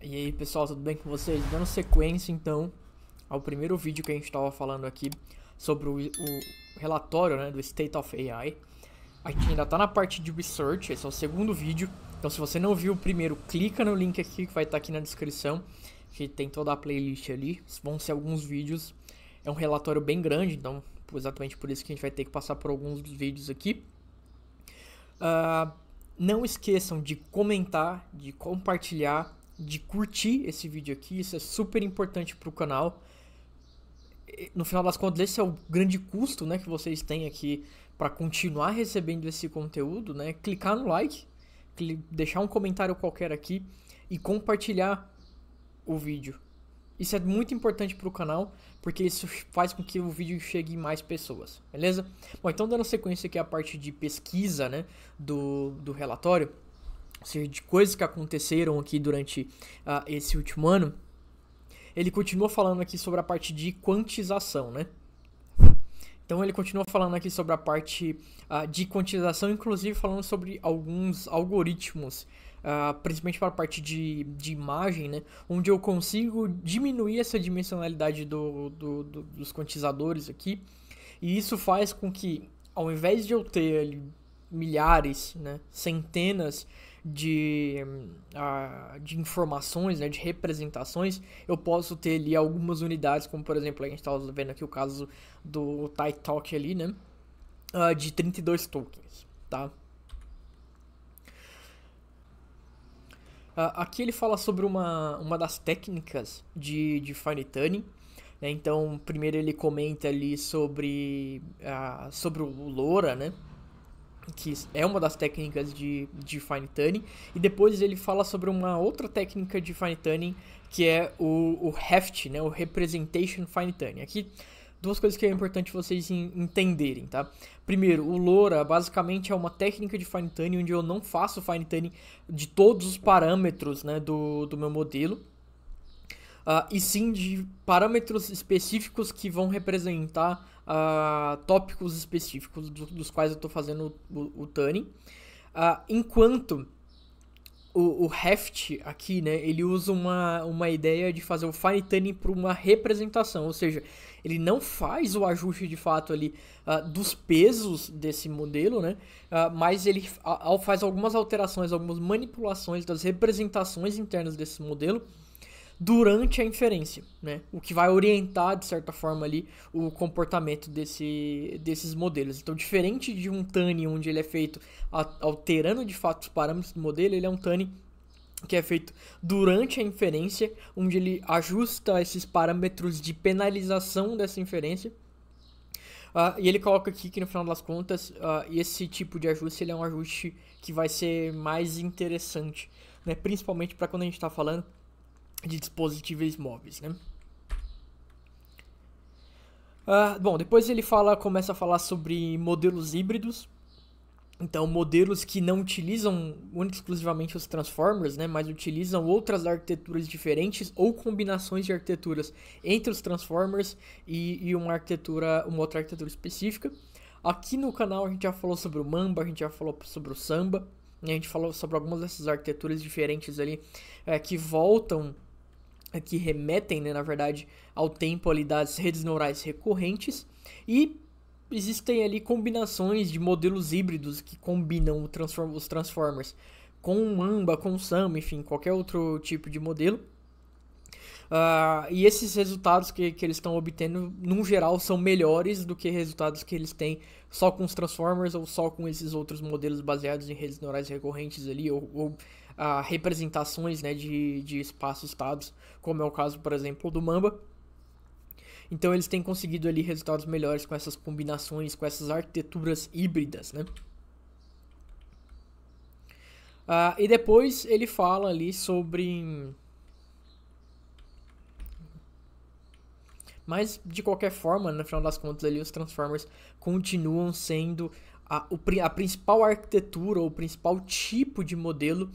E aí pessoal, tudo bem com vocês? Dando sequência então ao primeiro vídeo que a gente estava falando aqui sobre o, o relatório né, do State of AI. A gente ainda está na parte de Research, esse é o segundo vídeo. Então se você não viu o primeiro, clica no link aqui que vai estar tá aqui na descrição. Que tem toda a playlist ali, vão ser alguns vídeos. É um relatório bem grande, então exatamente por isso que a gente vai ter que passar por alguns dos vídeos aqui. Uh, não esqueçam de comentar, de compartilhar de curtir esse vídeo aqui, isso é super importante para o canal. No final das contas, esse é o grande custo né, que vocês têm aqui para continuar recebendo esse conteúdo, né? Clicar no like, deixar um comentário qualquer aqui e compartilhar o vídeo. Isso é muito importante para o canal, porque isso faz com que o vídeo chegue em mais pessoas, beleza? Bom, então dando sequência aqui à parte de pesquisa, né, do, do relatório, ou seja, de coisas que aconteceram aqui durante uh, esse último ano, ele continua falando aqui sobre a parte de quantização, né? Então ele continua falando aqui sobre a parte uh, de quantização, inclusive falando sobre alguns algoritmos, uh, principalmente para a parte de, de imagem, né? Onde eu consigo diminuir essa dimensionalidade do, do, do, dos quantizadores aqui. E isso faz com que, ao invés de eu ter ali, milhares, né, centenas de, uh, de informações, né, de representações, eu posso ter ali algumas unidades, como por exemplo, a gente está vendo aqui o caso do Tight ali, né, uh, de 32 tokens, tá? Ah, aqui ele fala sobre uma, uma das técnicas de, de fine tuning. Né? Então, primeiro ele comenta ali sobre, uh, sobre o LoRa, né? que é uma das técnicas de, de fine tuning, e depois ele fala sobre uma outra técnica de fine tuning que é o, o heft, né, o representation fine tuning. Aqui duas coisas que é importante vocês entenderem, tá? Primeiro, o LoRa basicamente é uma técnica de fine tuning onde eu não faço fine tuning de todos os parâmetros, né, do, do meu modelo uh, e sim de parâmetros específicos que vão representar uh, tópicos específicos do, dos quais eu estou fazendo o, o, o tuning. Uh, enquanto o, o heft aqui, né, ele usa uma, uma ideia de fazer o fine tuning para uma representação, ou seja, ele não faz o ajuste de fato ali uh, dos pesos desse modelo, né, uh, mas ele a, a, faz algumas alterações, algumas manipulações das representações internas desse modelo durante a inferência, né? O que vai orientar de certa forma ali o comportamento desse, desses modelos. Então, diferente de um TANI onde ele é feito alterando de fato os parâmetros do modelo, ele é um TANI que é feito durante a inferência, onde ele ajusta esses parâmetros de penalização dessa inferência. Uh, e ele coloca aqui que no final das contas, uh, esse tipo de ajuste ele é um ajuste que vai ser mais interessante, né? principalmente para quando a gente está falando de dispositivos móveis, né? Ah, bom, depois ele fala, começa a falar sobre modelos híbridos. Então, modelos que não utilizam única exclusivamente os Transformers, né, mas utilizam outras arquiteturas diferentes ou combinações de arquiteturas entre os Transformers e, e uma arquitetura, uma outra arquitetura específica. Aqui no canal a gente já falou sobre o Mamba, a gente já falou sobre o Samba, né, a gente falou sobre algumas dessas arquiteturas diferentes ali é, que voltam que remetem, né, na verdade, ao tempo ali das redes neurais recorrentes e existem ali combinações de modelos híbridos que combinam transform os transformers com Mamba, com Sam, enfim, qualquer outro tipo de modelo. Uh, e esses resultados que, que eles estão obtendo, num geral, são melhores do que resultados que eles têm só com os Transformers ou só com esses outros modelos baseados em redes neurais recorrentes ali, ou, ou a representações né, de, de espaços-estados, como é o caso, por exemplo, do Mamba. Então eles têm conseguido ali resultados melhores com essas combinações, com essas arquiteturas híbridas, né? Ah, e depois ele fala ali sobre... Mas, de qualquer forma, no final das contas, ali, os Transformers continuam sendo a, a principal arquitetura, o principal tipo de modelo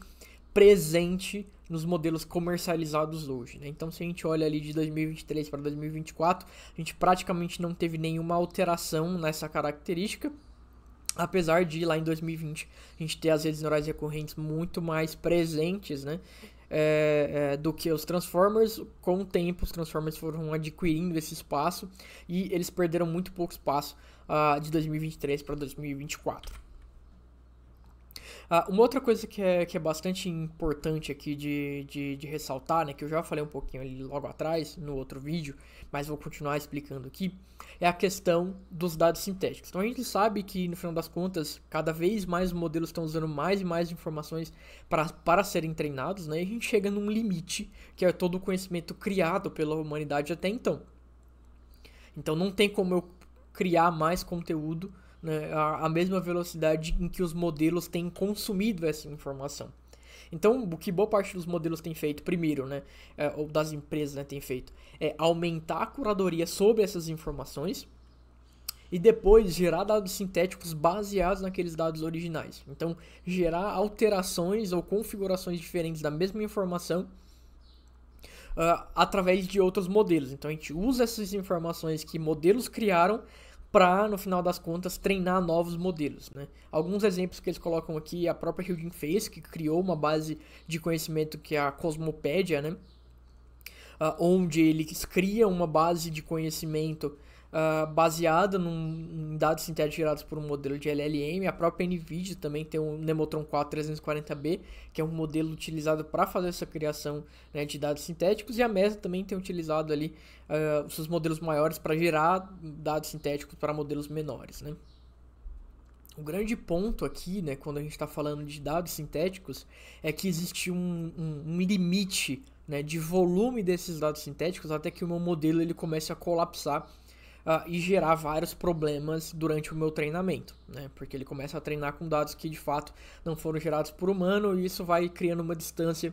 presente nos modelos comercializados hoje. Né? Então, se a gente olha ali de 2023 para 2024, a gente praticamente não teve nenhuma alteração nessa característica. Apesar de lá em 2020 a gente ter as redes neurais recorrentes muito mais presentes, né? É, é, do que os Transformers. Com o tempo, os Transformers foram adquirindo esse espaço e eles perderam muito pouco espaço uh, de 2023 para 2024. Ah, uma outra coisa que é, que é bastante importante aqui de, de, de ressaltar, né, que eu já falei um pouquinho ali logo atrás, no outro vídeo, mas vou continuar explicando aqui, é a questão dos dados sintéticos. Então a gente sabe que, no final das contas, cada vez mais modelos estão usando mais e mais informações para, para serem treinados, né, e a gente chega num limite, que é todo o conhecimento criado pela humanidade até então. Então não tem como eu criar mais conteúdo né, a, a mesma velocidade em que os modelos têm consumido essa informação. Então, o que boa parte dos modelos tem feito, primeiro, né, é, ou das empresas né, tem feito, é aumentar a curadoria sobre essas informações e depois gerar dados sintéticos baseados naqueles dados originais. Então, gerar alterações ou configurações diferentes da mesma informação uh, através de outros modelos. Então, a gente usa essas informações que modelos criaram para, no final das contas, treinar novos modelos. Né? Alguns exemplos que eles colocam aqui, é a própria Hugin fez, que criou uma base de conhecimento que é a Cosmopédia, né? Uh, onde eles criam uma base de conhecimento uh, baseada num, em dados sintéticos gerados por um modelo de LLM. A própria NVIDIA também tem o Nemotron 4340 340B, que é um modelo utilizado para fazer essa criação né, de dados sintéticos, e a Meta também tem utilizado ali uh, ah, os seus modelos maiores para gerar dados sintéticos para modelos menores, né? O grande ponto aqui, né, quando a gente está falando de dados sintéticos, é que existe um, um, um limite né, de volume desses dados sintéticos até que o meu modelo ele comece a colapsar uh, e gerar vários problemas durante o meu treinamento, né? Porque ele começa a treinar com dados que de fato não foram gerados por humano e isso vai criando uma distância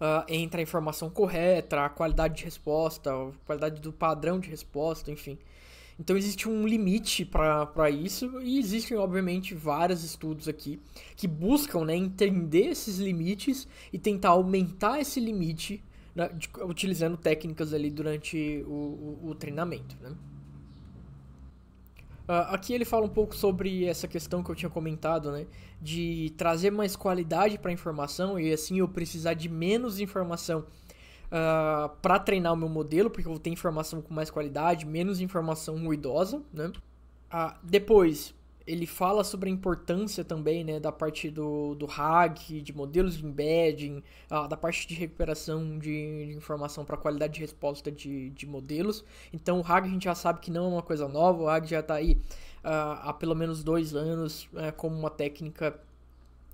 uh, entre a informação correta, a qualidade de resposta, a qualidade do padrão de resposta, enfim. Então existe um limite para isso e existem, obviamente, vários estudos aqui que buscam né, entender esses limites e tentar aumentar esse limite na, de, utilizando técnicas ali durante o, o, o treinamento, né? Uh, aqui ele fala um pouco sobre essa questão que eu tinha comentado, né? De trazer mais qualidade para a informação e assim eu precisar de menos informação uh, ah, para treinar o meu modelo, porque eu vou ter informação com mais qualidade, menos informação ruidosa, né? Uh, depois, ele fala sobre a importância também né, da parte do, do hack, de modelos de embedding, ah, da parte de recuperação de, de informação para qualidade de resposta de, de modelos. Então o hack a gente já sabe que não é uma coisa nova, o hack já está aí ah, há pelo menos dois anos é, como uma técnica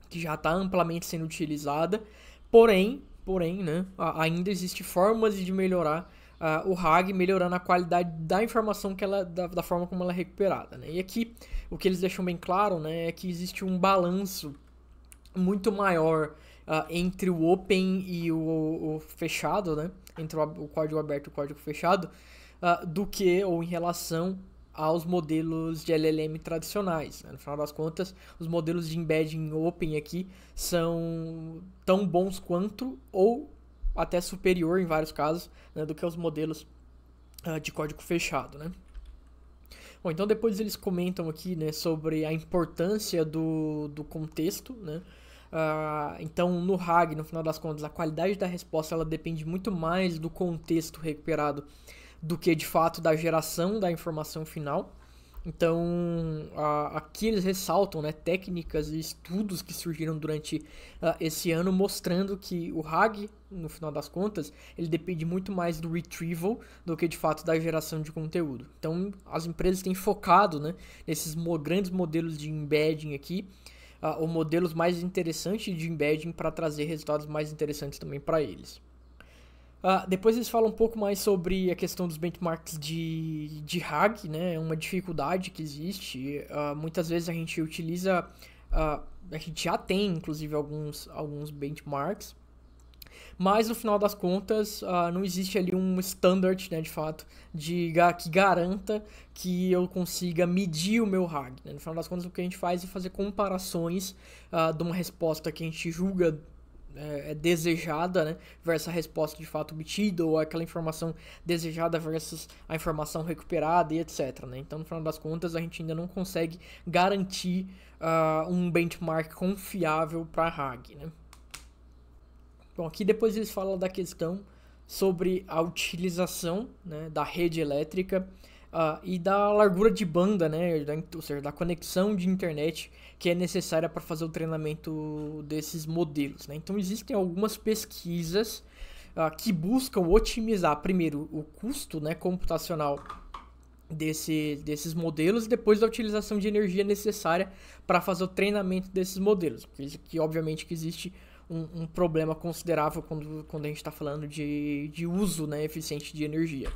que já está amplamente sendo utilizada, porém, porém né, ainda existe formas de melhorar uh, o RAG, melhorando a qualidade da informação que ela, da, da forma como ela é recuperada. Né? E aqui o que eles deixam bem claro né, é que existe um balanço muito maior uh, entre o open e o, o, fechado, né? entre o, o código aberto e o código fechado, uh, do que ou em relação aos modelos de LLM tradicionais. Né? No final das contas, os modelos de embedding open aqui são tão bons quanto ou até superior em vários casos né, do que os modelos uh, de código fechado, né? Bom, então depois eles comentam aqui né, sobre a importância do, do contexto, né? Uh, então, no RAG, no final das contas, a qualidade da resposta ela depende muito mais do contexto recuperado do que de fato da geração da informação final. Então, a, aqui eles ressaltam né, técnicas e estudos que surgiram durante ah, esse ano, mostrando que o RAG, no final das contas, ele depende muito mais do retrieval do que de fato da geração de conteúdo. Então, as empresas têm focado né, nesses mo grandes modelos de embedding aqui, uh, ou modelos mais interessantes de embedding para trazer resultados mais interessantes também para eles. Uh, depois eles falam um pouco mais sobre a questão dos benchmarks de, de RAG, né? É uma dificuldade que existe. Uh, muitas vezes a gente utiliza... Uh, a gente já tem, inclusive, alguns, alguns benchmarks. Mas no final das contas, uh, não existe ali um standard, né, de fato, de, que garanta que eu consiga medir o meu RAG. Né? No final das contas, o que a gente faz é fazer comparações uh, de uma resposta que a gente julga é, é, desejada, né, versus a resposta de fato obtida, ou aquela informação desejada versus a informação recuperada e etc. Né? Então, no final das contas, a gente ainda não consegue garantir uh, um benchmark confiável para a RAG. Né? Bom, aqui depois eles falam da questão sobre a utilização né, da rede elétrica Uh, e da largura de banda, né? Da, ou seja, da conexão de internet que é necessária para fazer o treinamento desses modelos. Né? Então existem algumas pesquisas uh, que buscam otimizar primeiro o custo né, computacional desse, desses modelos e depois a utilização de energia necessária para fazer o treinamento desses modelos. Que obviamente que existe um, um problema considerável quando, quando a gente está falando de, de uso né, eficiente de energia.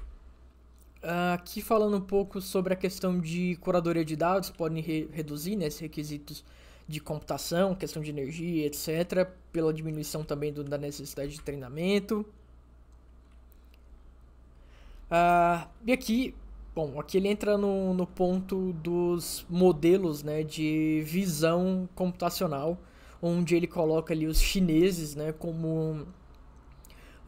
Ah, aqui falando um pouco sobre a questão de curadoria de dados, podem re reduzir né, esses requisitos de computação, questão de energia, etc., pela diminuição também do, da necessidade de treinamento. Uh, e aqui, bom, aqui ele entra no, no ponto dos modelos né, de visão computacional, onde ele coloca ali os chineses né, como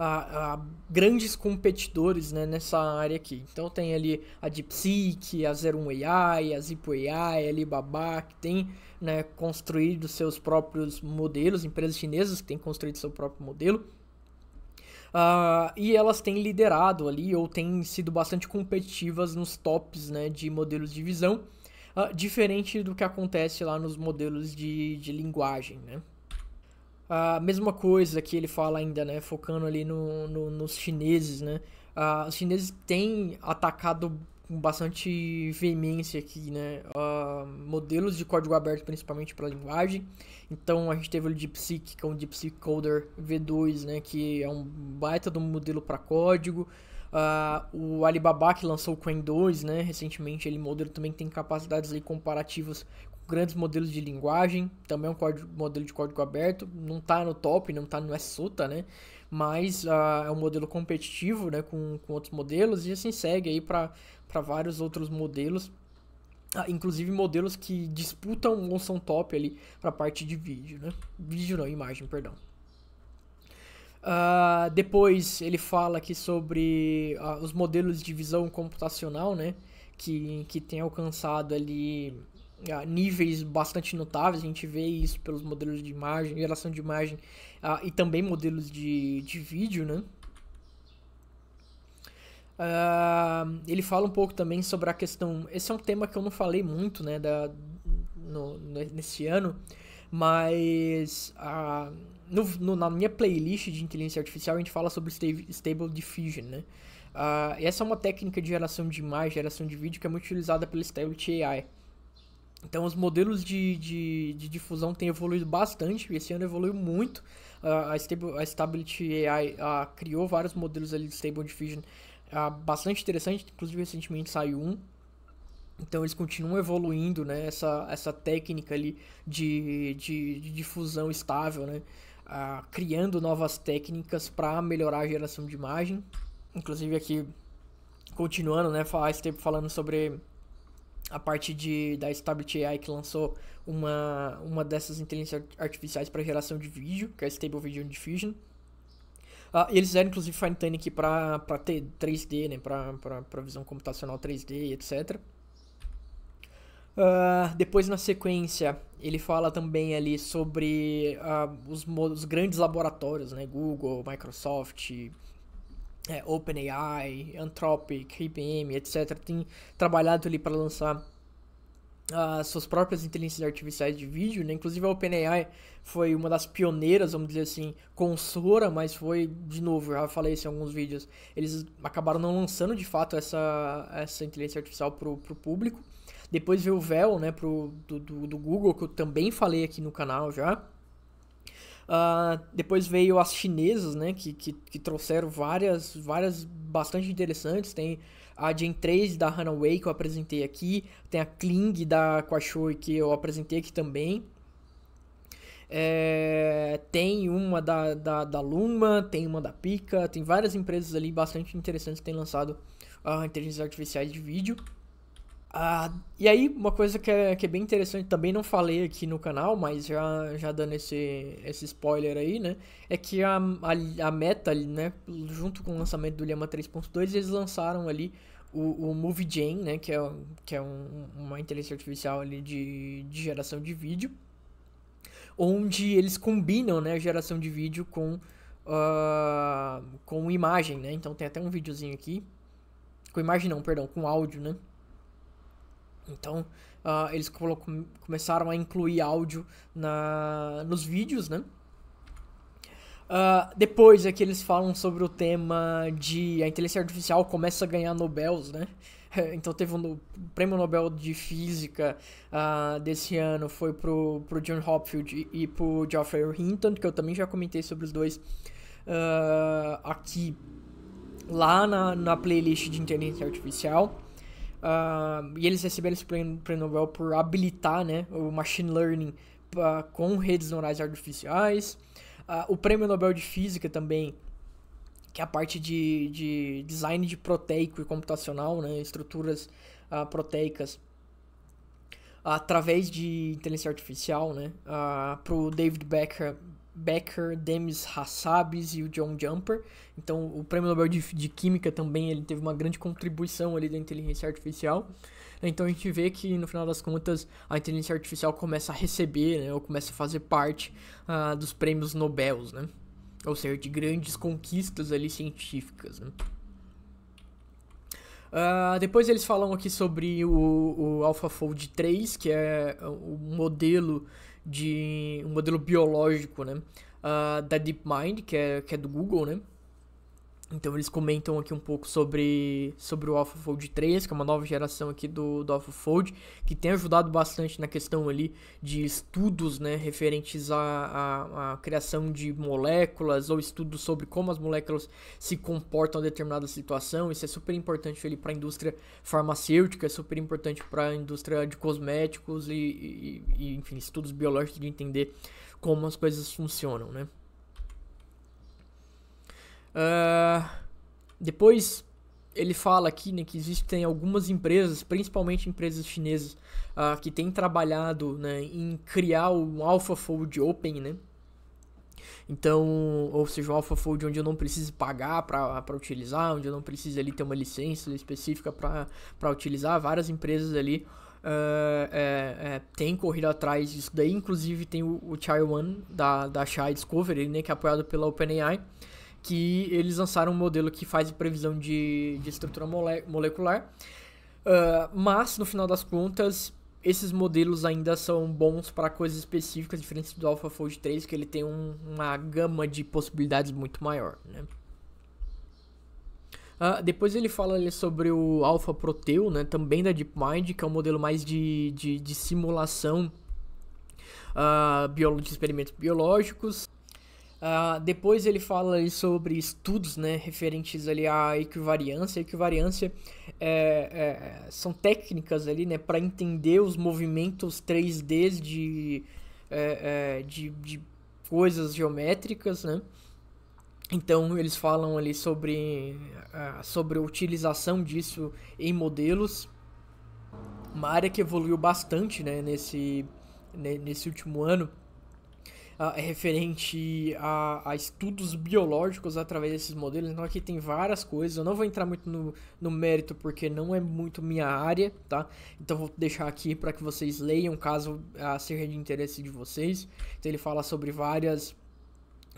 a, a grandes competidores né, nessa área aqui. Então tem ali a DeepSeek, a 01AI, a Zippo AI, a Alibaba, que tem né, construído seus próprios modelos, empresas chinesas que têm construído seu próprio modelo. Uh, e elas têm liderado ali ou têm sido bastante competitivas nos tops né, de modelos de visão, uh, diferente do que acontece lá nos modelos de, de linguagem. Né? A mesma coisa que ele fala ainda, né? Focando ali no, no nos chineses, né? Uh, os chineses têm atacado com bastante veemência aqui, né? Uh, modelos de código aberto, principalmente para linguagem. Então a gente teve o DeepSeek, com é o DeepSeek Coder V2, né? Que é um baita do modelo para código. Uh, o Alibaba que lançou o Quen 2, né? Recentemente ele modelo também tem capacidades ali comparativas grandes modelos de linguagem, também é um código, modelo de código aberto, não está no top, não está no é SUTA, né? Mas uh, é um modelo competitivo né? com, com outros modelos e assim segue aí para vários outros modelos. Ah, inclusive modelos que disputam ou são top ali para a parte de vídeo, né? Vídeo não, imagem, perdão. Uh, depois ele fala aqui sobre uh, os modelos de visão computacional, né? Que, que tem alcançado ali uh, níveis bastante notáveis. A gente vê isso pelos modelos de imagem, geração de imagem uh, e também modelos de, de vídeo, né? Uh, ele fala um pouco também sobre a questão. Esse é um tema que eu não falei muito, né, da, no, nesse ano, mas uh, no, no, na minha playlist de inteligência artificial a gente fala sobre Stable Diffusion, né? Uh, essa é uma técnica de geração de imagem, geração de vídeo que é muito utilizada pela Stability AI. Então os modelos de, de, de difusão têm evoluído bastante, esse ano evoluiu muito. Uh, a, Stable, a Stability AI uh, criou vários modelos ali de Stable Diffusion uh, bastante interessante, inclusive recentemente saiu um. Então eles continuam evoluindo né, essa, essa técnica ali de, de, de difusão estável, né, uh, criando novas técnicas para melhorar a geração de imagem. Inclusive aqui, continuando, né, a Stable falando sobre a parte de, da Stability AI que lançou uma, uma dessas inteligências artificiais para geração de vídeo, que é a Stable Video Diffusion. Ah, e eles fizeram inclusive fine-tuning aqui para 3D, né, para visão computacional 3D, etc. Uh, depois na sequência ele fala também ali sobre uh, os, os, grandes laboratórios, né? Google, Microsoft, é, OpenAI, Anthropic, IBM, etc., tem trabalhado ali para lançar as ah, suas próprias inteligências artificiais de vídeo, né? Inclusive a OpenAI foi uma das pioneiras, vamos dizer assim, consora, mas foi, de novo, já falei isso em alguns vídeos, eles acabaram não lançando de fato essa, essa inteligência artificial pro, pro público. Depois veio o Vel, né, pro, do, do, do Google, que eu também falei aqui no canal já. Uh, depois veio as chinesas, né? Que, que, que, trouxeram várias, várias bastante interessantes. Tem a Gen 3 da Runaway que eu apresentei aqui. Tem a Kling da Quashoi que eu apresentei aqui também. É, tem uma da, da, da, Luma, tem uma da Pica, tem várias empresas ali bastante interessantes que têm lançado uh, inteligências artificiais de vídeo. Ah, e aí, uma coisa que é, que é bem interessante, também não falei aqui no canal, mas já, já dando esse, esse spoiler aí, né? É que a, a, a meta, né, junto com o lançamento do Lema 3.2, eles lançaram ali o, o Movie Jane, né? Que é, que é um, uma inteligência artificial ali de, de geração de vídeo, onde eles combinam né, a geração de vídeo com, uh, com imagem, né? Então tem até um videozinho aqui, com imagem não, perdão, com áudio, né? Então, uh, eles começaram a incluir áudio na, nos vídeos, né? Uh, depois é que eles falam sobre o tema de a inteligência artificial começa a ganhar Nobels, né? Então teve um, o prêmio Nobel de Física uh, desse ano foi pro, pro John Hopfield e, e pro Geoffrey Hinton, que eu também já comentei sobre os dois uh, aqui lá na, na playlist de inteligência artificial. Uh, e eles receberam esse prêmio Nobel por habilitar né, o machine learning pra, ah, com redes neurais artificiais. Uh, o prêmio Nobel de Física também, que é a parte de, de design de proteico e computacional, né, estruturas uh, proteicas através de inteligência artificial, né, para o David Becker, Becker, Demis Hassabis e o John Jumper. Então, o Prêmio Nobel de, de, Química também ele teve uma grande contribuição ali da inteligência artificial. Então, a gente vê que no final das contas a inteligência artificial começa a receber, né, ou começa a fazer parte uh, dos prêmios Nobel, né? ou seja, de grandes conquistas ali científicas. Né? Uh, depois eles falam aqui sobre o, o AlphaFold 3, que é o modelo de um modelo biológico, né? Uh, da DeepMind, que é, que é do Google, né? Então eles comentam aqui um pouco sobre, sobre o AlphaFold 3, que é uma nova geração aqui do, do AlphaFold, que tem ajudado bastante na questão ali de estudos né, referentes à, à, criação de moléculas ou estudos sobre como as moléculas se comportam em determinada situação. Isso é super importante para a indústria farmacêutica, é super importante para a indústria de cosméticos e, e, e, enfim, estudos biológicos de entender como as coisas funcionam, né? Uh, depois ele fala aqui né, que existem algumas empresas, principalmente empresas chinesas, uh, que têm trabalhado né, em criar um AlphaFold Open, né? Então, ou seja, um AlphaFold onde eu não preciso pagar para utilizar, onde eu não preciso ali ter uma licença específica para utilizar. Várias empresas ali uh, é, é, têm corrido atrás disso daí. Inclusive tem o, o Chai Wan da, da Chai Discovery, né, que é apoiado pela OpenAI que eles lançaram um modelo que faz previsão de, de estrutura mole, molecular. Uh, mas, no final das contas, esses modelos ainda são bons para coisas específicas, diferente do AlphaFold 3, que ele tem um, uma gama de possibilidades muito maior. Né? Uh, depois ele fala ali, sobre o Alpha Proteo, né, também da DeepMind, que é um modelo mais de, de, de simulação uh, de experimentos biológicos. Uh, depois ele fala ali sobre estudos né, referentes ali à equivariância. A equivariância é, é, são técnicas ali né, para entender os movimentos 3D de, é, é, de, de, coisas geométricas. Né? Então eles falam ali sobre, uh, sobre a utilização disso em modelos. Uma área que evoluiu bastante né, nesse, né, nesse último ano uh, referente a, a, estudos biológicos através desses modelos. Então aqui tem várias coisas. Eu não vou entrar muito no, no mérito porque não é muito minha área, tá? Então vou deixar aqui para que vocês leiam caso uh, seja de interesse de vocês. Então ele fala sobre várias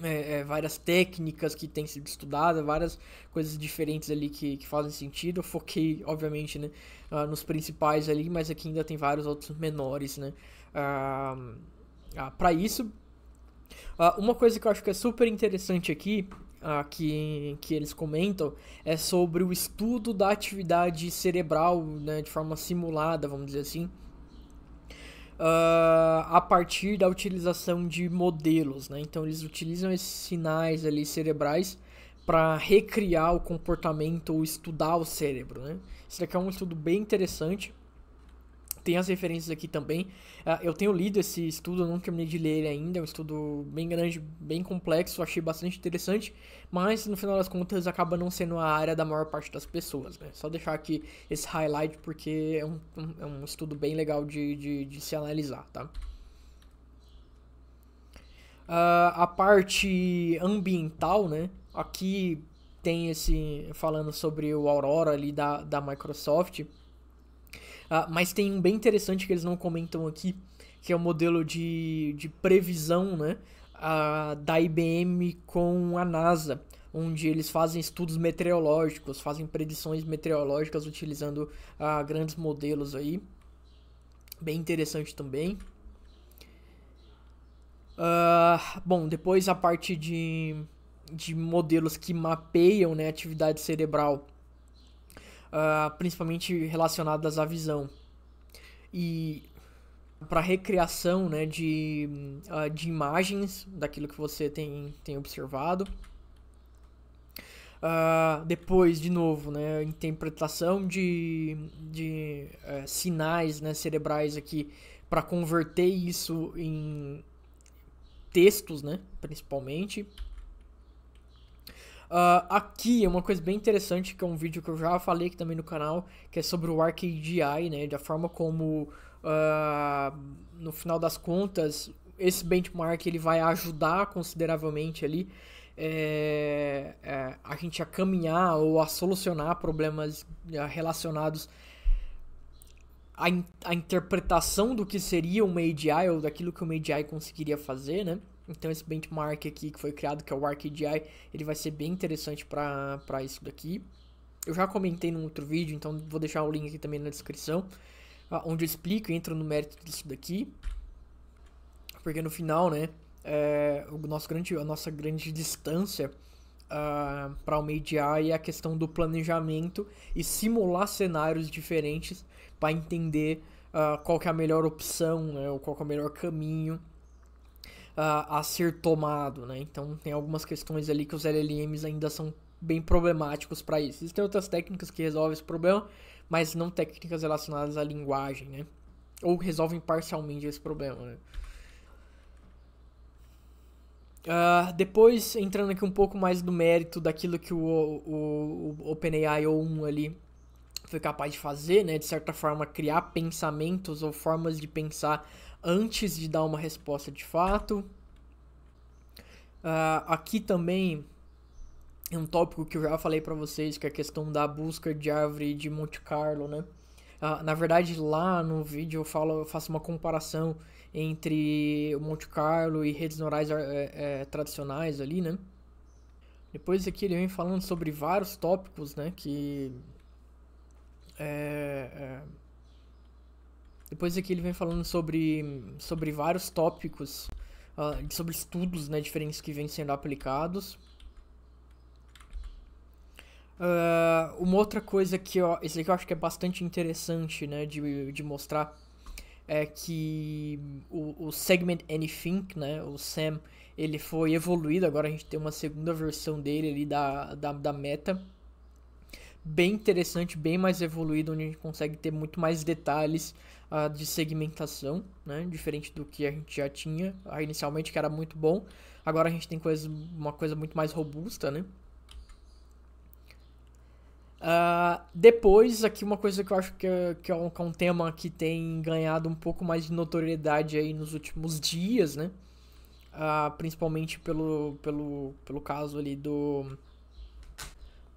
é, é, várias técnicas que têm sido estudadas, várias coisas diferentes ali que, que fazem sentido. Eu foquei, obviamente, né, uh, nos principais ali, mas aqui ainda tem vários outros menores, né? Uh, ah, uh, para isso, Uh, uma coisa que eu acho que é super interessante aqui, uh, que, que eles comentam, é sobre o estudo da atividade cerebral né, de forma simulada, vamos dizer assim, uh, a partir da utilização de modelos. Né? Então, eles utilizam esses sinais ali cerebrais para recriar o comportamento ou estudar o cérebro. Né? Isso daqui é um estudo bem interessante tem as referências aqui também. Ah, eu tenho lido esse estudo, não terminei de ler ainda, é um estudo bem grande, bem complexo, achei bastante interessante, mas no final das contas acaba não sendo a área da maior parte das pessoas, né? Só deixar aqui esse highlight porque é um, é um estudo bem legal de, de, de se analisar, tá? Uh, a parte ambiental, né? Aqui tem esse falando sobre o Aurora ali da, da Microsoft. Ah, mas tem um bem interessante que eles não comentam aqui, que é o modelo de, de previsão né, da IBM com a NASA, onde eles fazem estudos meteorológicos, fazem predições meteorológicas utilizando ah, grandes modelos aí. Bem interessante também. Ah, bom, depois a parte de, de modelos que mapeiam né, atividade cerebral uh, principalmente relacionadas à visão. E para recriação né, de, uh, de imagens daquilo que você tem, tem observado. Uh, depois, de novo, né, interpretação de, de uh, sinais né, cerebrais aqui para converter isso em textos, né, principalmente. Uh, aqui é uma coisa bem interessante, que é um vídeo que eu já falei aqui também no canal, que é sobre o RKGI, né? Da forma como, uh, no final das contas, esse benchmark ele vai ajudar consideravelmente ali é, é, a gente a caminhar ou a solucionar problemas ah, relacionados à, in, à interpretação do que seria uma AGI ou daquilo que uma AGI conseguiria fazer, né? Então esse benchmark aqui que foi criado, que é o ArcGI, ele vai ser bem interessante para isso daqui. Eu já comentei num outro vídeo, então vou deixar o link aqui também na descrição, ah, onde eu explico e entro no mérito disso daqui. Porque no final, né, é, o nosso grande, a nossa grande distância uh, ah, para o MediA é a questão do planejamento e simular cenários diferentes para entender uh, qual é a melhor opção, né, ou qual é o melhor caminho a, a ser tomado, né? Então tem algumas questões ali que os LLMs ainda são bem problemáticos para isso. Existem outras técnicas que resolvem esse problema, mas não técnicas relacionadas à linguagem, né? Ou resolvem parcialmente esse problema, né? Uh, depois, entrando aqui um pouco mais do mérito daquilo que o, o, o OpenAI ou um ali foi capaz de fazer, né? De certa forma, criar pensamentos ou formas de pensar antes de dar uma resposta de fato. Uh, aqui também é um tópico que eu já falei para vocês, que é a questão da busca de árvore de Monte Carlo, né? Uh, na verdade, lá no vídeo eu, falo, eu faço uma comparação entre o Monte Carlo e redes neurais é, é, tradicionais ali, né? Depois aqui ele vem falando sobre vários tópicos, né? Que é, depois aqui ele vem falando sobre, sobre vários tópicos, uh, sobre estudos né, diferentes que vêm sendo aplicados. Uh, uma outra coisa que eu, esse aqui eu acho que é bastante interessante né, de, de mostrar é que o, o Segment Anything, né, o SAM, ele foi evoluído, agora a gente tem uma segunda versão dele ali da, da, da meta bem interessante, bem mais evoluído, onde a gente consegue ter muito mais detalhes uh, de segmentação, né? Diferente do que a gente já tinha uh, inicialmente, que era muito bom. Agora a gente tem coisa, uma coisa muito mais robusta, né? Uh, depois, aqui uma coisa que eu acho que é, é que, é um, tema que tem ganhado um pouco mais de notoriedade aí nos últimos dias, né? Uh, principalmente pelo, pelo, pelo caso ali do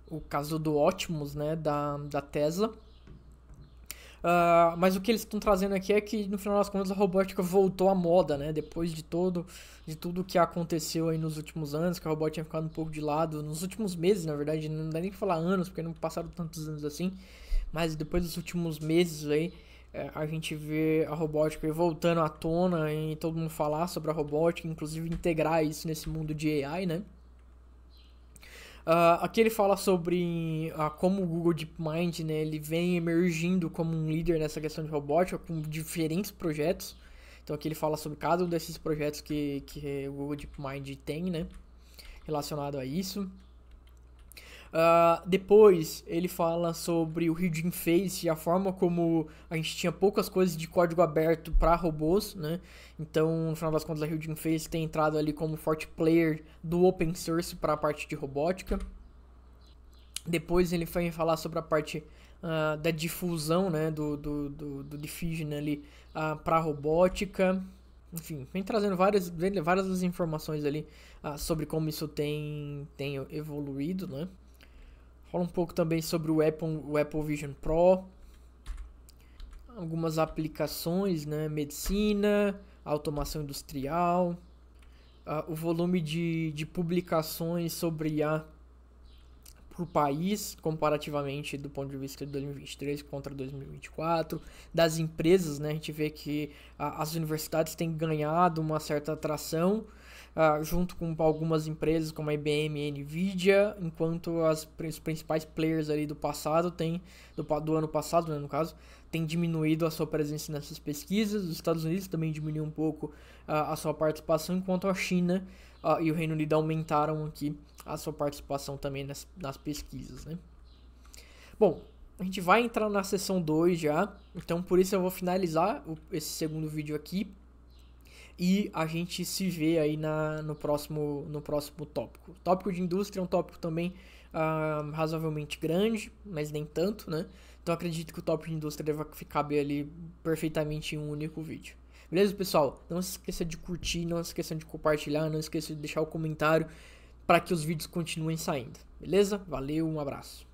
o caso do Optimus, né, da, da Tesla. Uh, mas o que eles estão trazendo aqui é que no final das contas a robótica voltou à moda, né? Depois de todo, de tudo que aconteceu aí nos últimos anos, que a robótica tinha ficado um pouco de lado, nos últimos meses, na verdade, não dá nem pra falar anos, porque não passaram tantos anos assim, mas depois dos últimos meses aí, é, a gente vê a robótica voltando à tona e todo mundo falar sobre a robótica, inclusive integrar isso nesse mundo de AI, né? Uh, aqui ele fala sobre uh, como o Google DeepMind, né, ele vem emergindo como um líder nessa questão de robótica com diferentes projetos. Então aqui ele fala sobre cada um desses projetos que, que o Google DeepMind tem, né, relacionado a isso. Uh, depois ele fala sobre o Hidden Face e a forma como a gente tinha poucas coisas de código aberto para robôs, né? Então, no final das contas, a Hidden Face tem entrado ali como forte player do open source para a parte de robótica. Depois ele vai falar sobre a parte uh, da difusão, né, do, do, do, do Diffusion ali uh, ah, para robótica enfim, vem trazendo várias, várias informações ali sobre como isso tem, tem evoluído, né? Fala um pouco também sobre o Apple, o Apple Vision Pro. Algumas aplicações, né? Medicina, automação industrial. Uh, o volume de, de publicações sobre IA para o país, comparativamente do ponto de vista de 2023 contra 2024, das empresas, né? A gente vê que a, as universidades têm ganhado uma certa atração uh, junto com algumas empresas como a IBM e a Nvidia, enquanto as, os principais players ali do passado do, do ano passado, né, no caso, têm diminuído a sua presença nessas pesquisas. Os Estados Unidos também diminuiu um pouco uh, a sua participação, enquanto a China uh, e o Reino Unido aumentaram aqui a sua participação também nas, nas pesquisas, né? Bom, a gente vai entrar na sessão 2 já, então por isso eu vou finalizar esse segundo vídeo aqui e a gente se vê aí na, no, próximo, no próximo tópico. O tópico de indústria é um tópico também uh, razoavelmente grande, mas nem tanto, né? Então acredito que o tópico de indústria deva ficar ali perfeitamente em um único vídeo. Beleza, pessoal? Não se esqueça de curtir, não se esqueça de compartilhar, não se esqueça de deixar o comentário para que os vídeos continuem saindo. Beleza? Valeu, um abraço.